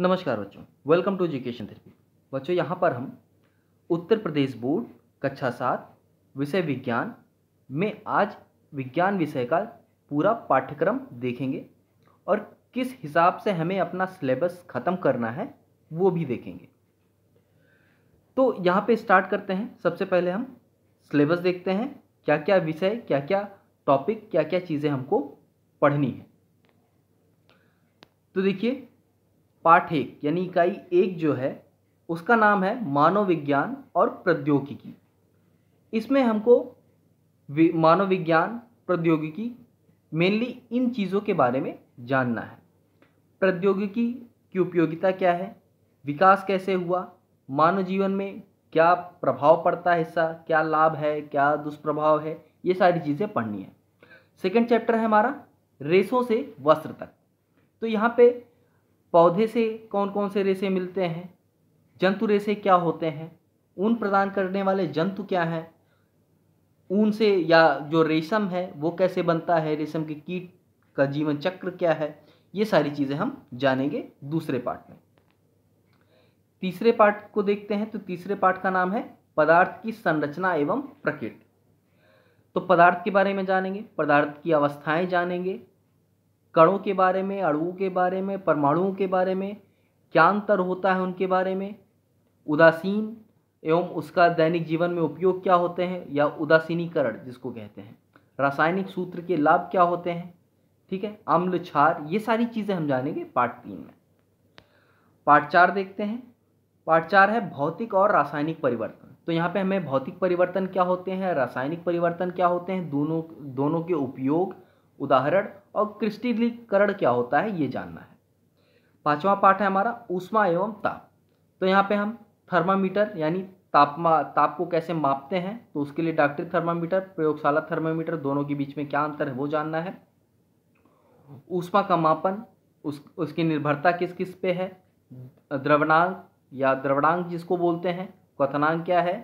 नमस्कार बच्चों welcome to education therapy बच्चों यहाँ पर हम उत्तर प्रदेश बोर्ड कक्षा सात विषय विज्ञान में आज विज्ञान विषय का पूरा पाठ्यक्रम देखेंगे और किस हिसाब से हमें अपना सिलेबस ख़त्म करना है वो भी देखेंगे तो यहाँ पे स्टार्ट करते हैं सबसे पहले हम सिलेबस देखते हैं क्या क्या विषय क्या क्या टॉपिक क्या क्या चीज़ें हमको पढ़नी है तो देखिए पाठ एक यानी इकाई एक जो है उसका नाम है मानव विज्ञान और प्रौद्योगिकी इसमें हमको मानव विज्ञान प्रौद्योगिकी मेनली इन चीज़ों के बारे में जानना है प्रौद्योगिकी की उपयोगिता क्या है विकास कैसे हुआ मानव जीवन में क्या प्रभाव पड़ता है इसका क्या लाभ है क्या दुष्प्रभाव है ये सारी चीज़ें पढ़नी है सेकेंड चैप्टर है हमारा रेसों से वस्त्र तक तो यहाँ पे पौधे से कौन कौन से रेशे मिलते हैं जंतु रेशे क्या होते हैं ऊन प्रदान करने वाले जंतु क्या हैं ऊन से या जो रेशम है वो कैसे बनता है रेशम के कीट का जीवन चक्र क्या है ये सारी चीज़ें हम जानेंगे दूसरे पार्ट में तीसरे पार्ट को देखते हैं तो तीसरे पार्ट का नाम है पदार्थ की संरचना एवं प्रकृति तो पदार्थ के बारे में जानेंगे पदार्थ की अवस्थाएं जानेंगे कणों के बारे में अणुओं के बारे में परमाणुओं के बारे में क्या अंतर होता है उनके बारे में उदासीन एवं उसका दैनिक जीवन में उपयोग क्या होते हैं या उदासीनीकरण जिसको कहते हैं रासायनिक सूत्र के लाभ क्या होते हैं ठीक है अम्ल छार ये सारी चीज़ें हम जानेंगे पार्ट तीन में पार्ट चार देखते हैं पार्ट चार है भौतिक और रासायनिक परिवर्तन तो यहाँ पे हमें भौतिक परिवर्तन क्या होते हैं रासायनिक परिवर्तन क्या होते हैं दोनों दोनों के उपयोग उदाहरण और क्रिस्टलीकरण क्या होता है ये जानना है पांचवा पाठ है हमारा ऊष्मा एवं ताप तो यहाँ पे हम थर्मामीटर यानी तापमा ताप को कैसे मापते हैं तो उसके लिए डॉक्टरी थर्मामीटर प्रयोगशाला थर्मामीटर दोनों के बीच में क्या अंतर है वो जानना है ऊष्मा का मापन उस उसकी निर्भरता किस किस पे है द्रवणांग या द्रवणांग जिसको बोलते हैं कथनांग क्या है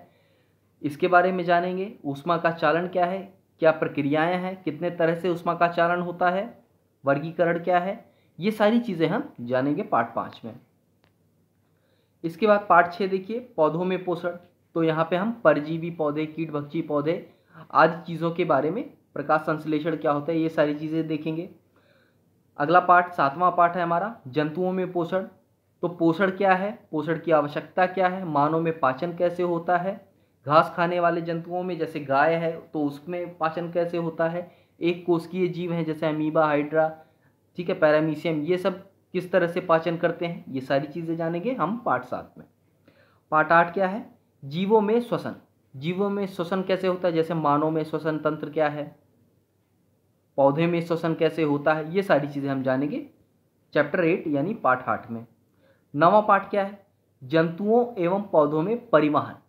इसके बारे में जानेंगे ऊष्मा का चालन क्या है क्या प्रक्रियाएं हैं कितने तरह से उष्मा का चारण होता है वर्गीकरण क्या है ये सारी चीज़ें हम जानेंगे पार्ट पाँच में इसके बाद पार्ट छः देखिए पौधों में पोषण तो यहाँ पे हम परजीवी पौधे कीट भक्षी पौधे आदि चीज़ों के बारे में प्रकाश संश्लेषण क्या होता है ये सारी चीज़ें देखेंगे अगला पार्ट सातवां पार्ट है हमारा जंतुओं में पोषण तो पोषण क्या है पोषण की आवश्यकता क्या है मानव में पाचन कैसे होता है घास खाने वाले जंतुओं में जैसे गाय है तो उसमें पाचन कैसे होता है एक कोशकीय जीव है जैसे अमीबा हाइड्रा ठीक है पैरामीशियम ये सब किस तरह से पाचन करते हैं ये सारी चीज़ें जानेंगे हम पाठ सात में पाठ आठ क्या है जीवों में श्वसन जीवों में श्वसन कैसे होता है जैसे मानव में श्वसन तंत्र क्या है पौधे में श्वसन कैसे होता है ये सारी चीज़ें हम जानेंगे चैप्टर एट यानी पाठ आठ में नवा पाठ क्या है जंतुओं एवं पौधों में परिवहन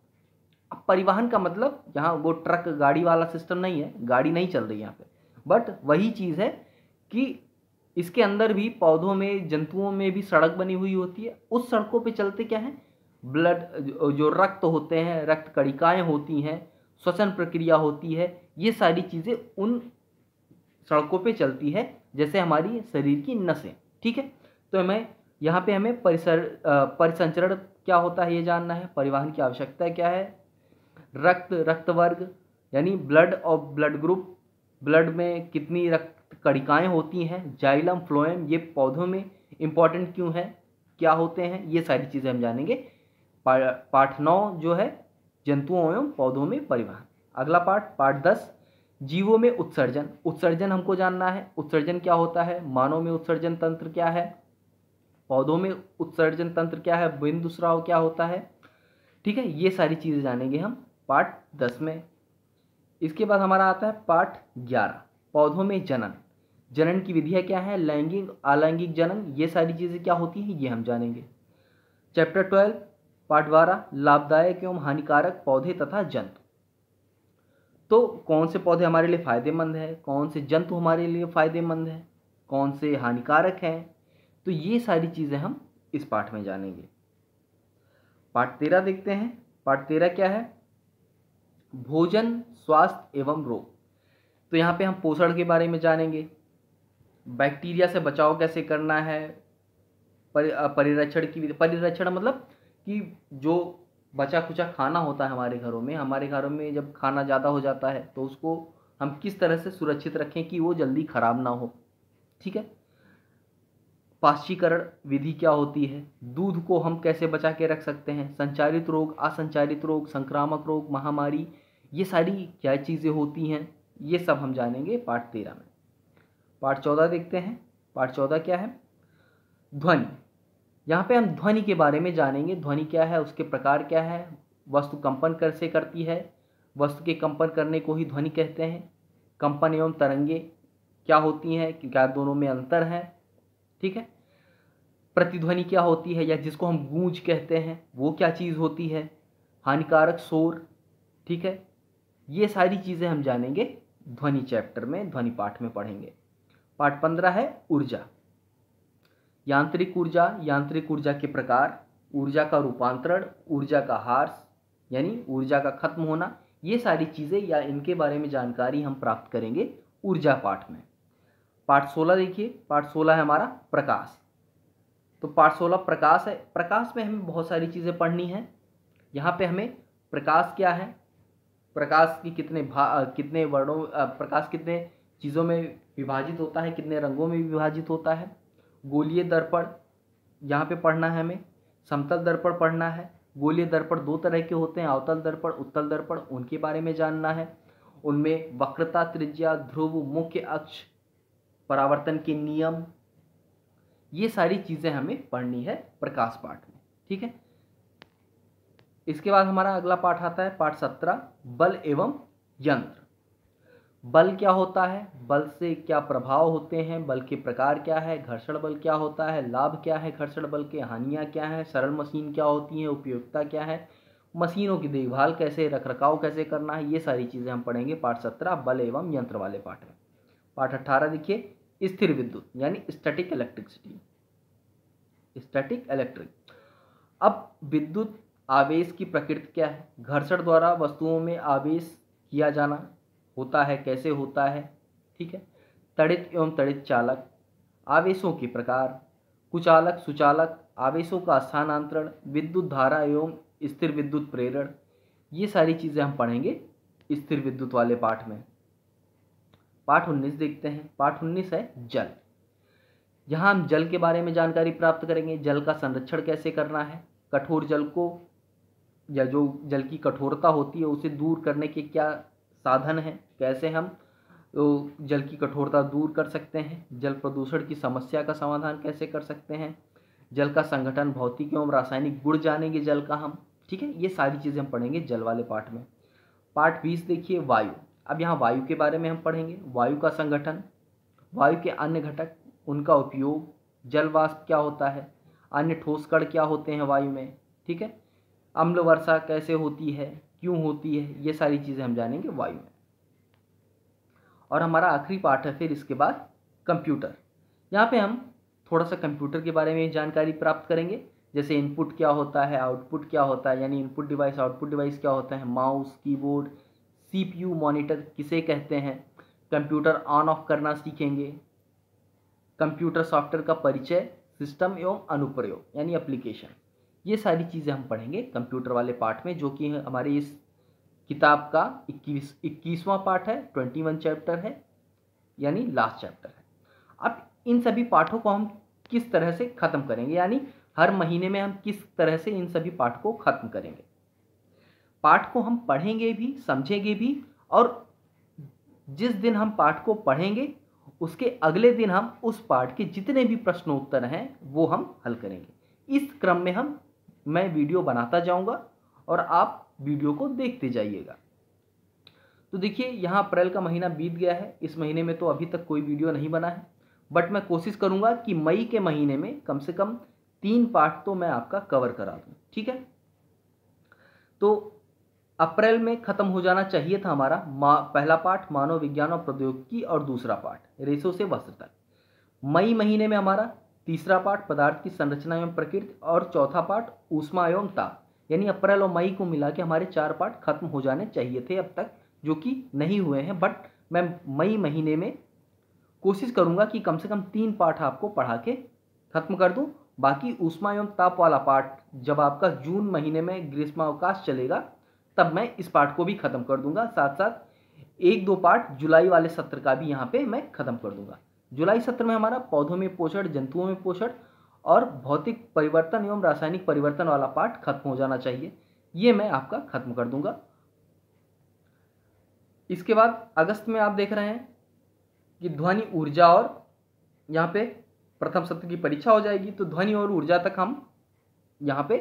अब परिवहन का मतलब यहाँ वो ट्रक गाड़ी वाला सिस्टम नहीं है गाड़ी नहीं चल रही यहाँ पे बट वही चीज़ है कि इसके अंदर भी पौधों में जंतुओं में भी सड़क बनी हुई होती है उस सड़कों पे चलते क्या है ब्लड जो रक्त होते हैं रक्त कड़िकाएँ होती हैं श्वसन प्रक्रिया होती है ये सारी चीज़ें उन सड़कों पे चलती है जैसे हमारी शरीर की नसें ठीक है तो हमें यहाँ पे हमें परिसर परिसंचरण क्या होता है ये जानना है परिवहन की आवश्यकता क्या है रक्त रक्त वर्ग यानी ब्लड और ब्लड ग्रुप ब्लड में कितनी रक्त कड़िकाएँ होती हैं जाइलम फ्लोएम ये पौधों में इम्पॉर्टेंट क्यों है क्या होते हैं ये सारी चीज़ें हम जानेंगे पा, पाठ नौ जो है जंतुओं एवं पौधों में परिवहन अगला पाठ पाठ दस जीवों में उत्सर्जन उत्सर्जन हमको जानना है उत्सर्जन क्या होता है मानव में उत्सर्जन तंत्र क्या है पौधों में उत्सर्जन तंत्र क्या है बिंदु स्राव क्या होता है ठीक है ये सारी चीज़ें जानेंगे हम पार्ट दस में इसके बाद हमारा आता है पार्ट ग्यारह पौधों में जनन जनन की विधियाँ क्या है लैंगिक अलैंगिक जनन ये सारी चीज़ें क्या होती हैं ये हम जानेंगे चैप्टर ट्वेल्व पार्ट बारह लाभदायक एवं हानिकारक पौधे तथा जंतु तो कौन से पौधे हमारे लिए फ़ायदेमंद है कौन से जंतु हमारे लिए फ़ायदेमंद है कौन से हानिकारक हैं तो ये सारी चीज़ें हम इस पाठ में जानेंगे पार्ट तेरह देखते हैं पार्ट तेरह क्या है भोजन स्वास्थ्य एवं रोग तो यहाँ पे हम पोषण के बारे में जानेंगे बैक्टीरिया से बचाव कैसे करना है परिरक्षण की परिरक्षण मतलब कि जो बचा खुचा खाना होता है हमारे घरों में हमारे घरों में जब खाना ज़्यादा हो जाता है तो उसको हम किस तरह से सुरक्षित रखें कि वो जल्दी ख़राब ना हो ठीक है पाश्चीकरण विधि क्या होती है दूध को हम कैसे बचा के रख सकते हैं संचारित रोग असंचारित रोग संक्रामक रोग महामारी ये सारी क्या चीज़ें होती हैं ये सब हम जानेंगे पार्ट तेरह में पार्ट चौदह देखते हैं पार्ट चौदह क्या है ध्वनि यहाँ पे हम ध्वनि के बारे में जानेंगे ध्वनि क्या है उसके प्रकार क्या है वस्तु कंपन कर से करती है वस्तु के कंपन करने को ही ध्वनि कहते हैं कंपन एवं तरंगे क्या होती हैं क्या दोनों में अंतर है ठीक है प्रतिध्वनि क्या होती है या जिसको हम गूंज कहते हैं वो क्या चीज़ होती है हानिकारक शोर ठीक है ये सारी चीज़ें हम जानेंगे ध्वनि चैप्टर में ध्वनि पाठ में पढ़ेंगे पाठ पंद्रह है ऊर्जा यांत्रिक ऊर्जा यांत्रिक ऊर्जा के प्रकार ऊर्जा का रूपांतरण ऊर्जा का हार्स यानी ऊर्जा का खत्म होना ये सारी चीज़ें या इनके बारे में जानकारी हम प्राप्त करेंगे ऊर्जा पाठ में पाठ सोलह देखिए पाठ सोलह है हमारा प्रकाश तो पाठ सोलह प्रकाश है प्रकाश में हमें बहुत सारी चीज़ें पढ़नी है यहाँ पे हमें प्रकाश क्या है प्रकाश की कितने भा कितने वर्णों प्रकाश कितने चीज़ों में विभाजित होता है कितने रंगों में विभाजित होता है गोलीय दर्पण यहाँ पे पढ़ना है हमें समतल दर्पण पढ़ना है गोलीय दर्पण दो तरह के होते हैं अवतल दर्पण उत्तल दर्पण उनके बारे में जानना है उनमें वक्रता त्रिज्या ध्रुव मुख्य अक्ष परावर्तन के नियम ये सारी चीज़ें हमें पढ़नी है प्रकाश पाठ में ठीक है इसके बाद हमारा अगला पाठ आता है पाठ सत्रह बल एवं यंत्र बल क्या होता है बल से क्या प्रभाव होते हैं बल के प्रकार क्या है घर्षण बल क्या होता है लाभ क्या है घर्षण बल के हानियाँ क्या है सरल मशीन क्या होती हैं उपयोगिता क्या है मशीनों की देखभाल कैसे रखरखाव कैसे करना है ये सारी चीज़ें हम पढ़ेंगे पाठ सत्रह बल एवं यंत्र वाले पाठ में पाठ अट्ठारह देखिए स्थिर विद्युत यानी स्टैटिक इलेक्ट्रिसिटी स्टैटिक इलेक्ट्रिक अब विद्युत आवेश की प्रकृति क्या है घर्षण द्वारा वस्तुओं में आवेश किया जाना होता है कैसे होता है ठीक है तड़ित एवं तड़ित चालक आवेशों के प्रकार कुचालक सुचालक आवेशों का स्थानांतरण विद्युत धारा एवं स्थिर विद्युत प्रेरण ये सारी चीज़ें हम पढ़ेंगे स्थिर विद्युत वाले पाठ में पाठ उन्नीस देखते हैं पाठ उन्नीस है जल यहाँ हम जल के बारे में जानकारी प्राप्त करेंगे जल का संरक्षण कैसे करना है कठोर जल को या जो जल की कठोरता होती है उसे दूर करने के क्या साधन हैं कैसे हम तो जल की कठोरता दूर कर सकते हैं जल प्रदूषण की समस्या का समाधान कैसे कर सकते हैं जल का संगठन भौतिक एवं रासायनिक गुण जानेंगे जल का हम ठीक है ये सारी चीज़ें हम पढ़ेंगे जल वाले पाठ में पाठ बीस देखिए वायु अब यहाँ वायु के बारे में हम पढ़ेंगे वायु का संगठन वायु के अन्य घटक उनका उपयोग जल वाष्प क्या होता है अन्य ठोस कण क्या होते हैं वायु में ठीक है अम्ल वर्षा कैसे होती है क्यों होती है ये सारी चीज़ें हम जानेंगे वायु में और हमारा आखिरी पार्ट है फिर इसके बाद कंप्यूटर यहाँ पे हम थोड़ा सा कंप्यूटर के बारे में जानकारी प्राप्त करेंगे जैसे इनपुट क्या होता है आउटपुट क्या होता है यानी इनपुट डिवाइस आउटपुट डिवाइस क्या होता है माउस कीबोर्ड सीपीयू मॉनिटर किसे कहते हैं कंप्यूटर ऑन ऑफ करना सीखेंगे कंप्यूटर सॉफ्टवेयर का परिचय सिस्टम एवं अनुप्रयोग यानी एप्लीकेशन ये सारी चीज़ें हम पढ़ेंगे कंप्यूटर वाले पार्ट में जो कि हमारे इस किताब का इक्कीस इक्कीसवां पार्ट है ट्वेंटी वन चैप्टर है यानी लास्ट चैप्टर है अब इन सभी पाठों को हम किस तरह से ख़त्म करेंगे यानी हर महीने में हम किस तरह से इन सभी पाठ को ख़त्म करेंगे पाठ को हम पढ़ेंगे भी समझेंगे भी और जिस दिन हम पाठ को पढ़ेंगे उसके अगले दिन हम उस पाठ के जितने भी प्रश्नोत्तर हैं वो हम हल करेंगे इस क्रम में हम मैं वीडियो बनाता जाऊंगा और आप वीडियो को देखते जाइएगा तो देखिए यहाँ अप्रैल का महीना बीत गया है इस महीने में तो अभी तक कोई वीडियो नहीं बना है बट मैं कोशिश करूँगा कि मई के महीने में कम से कम तीन पार्ट तो मैं आपका कवर करा दूँ ठीक है तो अप्रैल में ख़त्म हो जाना चाहिए था हमारा पहला पार्ट मानव विज्ञान और प्रौद्योगिकी और दूसरा पार्ट रेशो से वस्त्र तक मई महीने में हमारा तीसरा पार्ट पदार्थ की संरचना एवं प्रकृति और चौथा पार्ट ऊष्मा एवं ताप यानी अप्रैल और मई को मिला के हमारे चार पार्ट खत्म हो जाने चाहिए थे अब तक जो कि नहीं हुए हैं बट मैं मई महीने में कोशिश करूँगा कि कम से कम तीन पार्ट आपको पढ़ा के खत्म कर दूँ बाकी ऊष्मा एवं ताप वाला पार्ट जब आपका जून महीने में ग्रीष्मावकाश चलेगा तब मैं इस पार्ट को भी ख़त्म कर दूंगा साथ साथ एक दो पार्ट जुलाई वाले सत्र का भी यहाँ पे मैं ख़त्म कर दूंगा जुलाई सत्र में हमारा पौधों में पोषण जंतुओं में पोषण और भौतिक परिवर्तन एवं रासायनिक परिवर्तन वाला पाठ खत्म हो जाना चाहिए ये मैं आपका खत्म कर दूंगा इसके बाद अगस्त में आप देख रहे हैं कि ध्वनि ऊर्जा और यहाँ पे प्रथम सत्र की परीक्षा हो जाएगी तो ध्वनि और ऊर्जा तक हम यहाँ पे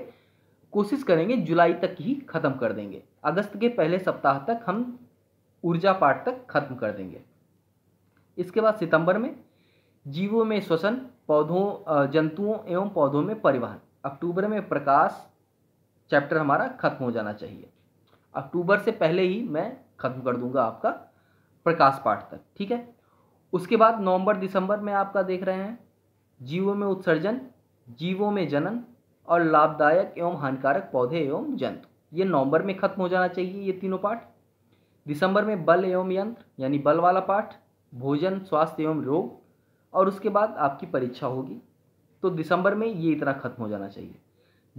कोशिश करेंगे जुलाई तक ही ख़त्म कर देंगे अगस्त के पहले सप्ताह तक हम ऊर्जा पाठ तक खत्म कर देंगे इसके बाद सितंबर में जीवों में श्वसन पौधों जंतुओं एवं पौधों में परिवहन अक्टूबर में प्रकाश चैप्टर हमारा खत्म हो जाना चाहिए अक्टूबर से पहले ही मैं खत्म कर दूंगा आपका प्रकाश पाठ तक ठीक है उसके बाद नवंबर दिसंबर में आपका देख रहे हैं जीवों में उत्सर्जन जीवों में जनन और लाभदायक एवं हानिकारक पौधे एवं जंतु ये नवंबर में खत्म हो जाना चाहिए ये तीनों पाठ दिसंबर में बल एवं यंत्र यानी बल वाला पाठ भोजन स्वास्थ्य एवं रोग और उसके बाद आपकी परीक्षा होगी तो दिसंबर में ये इतना ख़त्म हो जाना चाहिए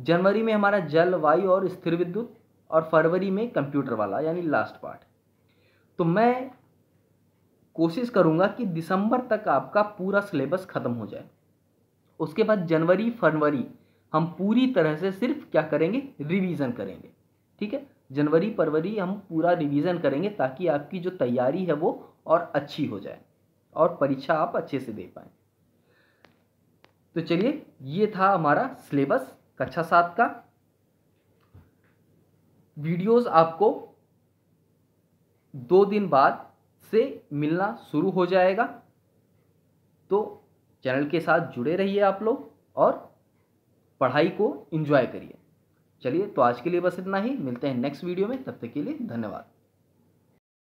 जनवरी में हमारा जल वायु और स्थिर विद्युत और फरवरी में कंप्यूटर वाला यानी लास्ट पार्ट तो मैं कोशिश करूँगा कि दिसंबर तक आपका पूरा सिलेबस ख़त्म हो जाए उसके बाद जनवरी फरवरी हम पूरी तरह से सिर्फ क्या करेंगे रिवीजन करेंगे ठीक है जनवरी फरवरी हम पूरा रिवीजन करेंगे ताकि आपकी जो तैयारी है वो और अच्छी हो जाए और परीक्षा आप अच्छे से दे पाए तो चलिए ये था हमारा सिलेबस कक्षा सात का वीडियोस आपको दो दिन बाद से मिलना शुरू हो जाएगा तो चैनल के साथ जुड़े रहिए आप लोग और पढ़ाई को एंजॉय करिए चलिए तो आज के लिए बस इतना ही मिलते हैं नेक्स्ट वीडियो में तब तक के लिए धन्यवाद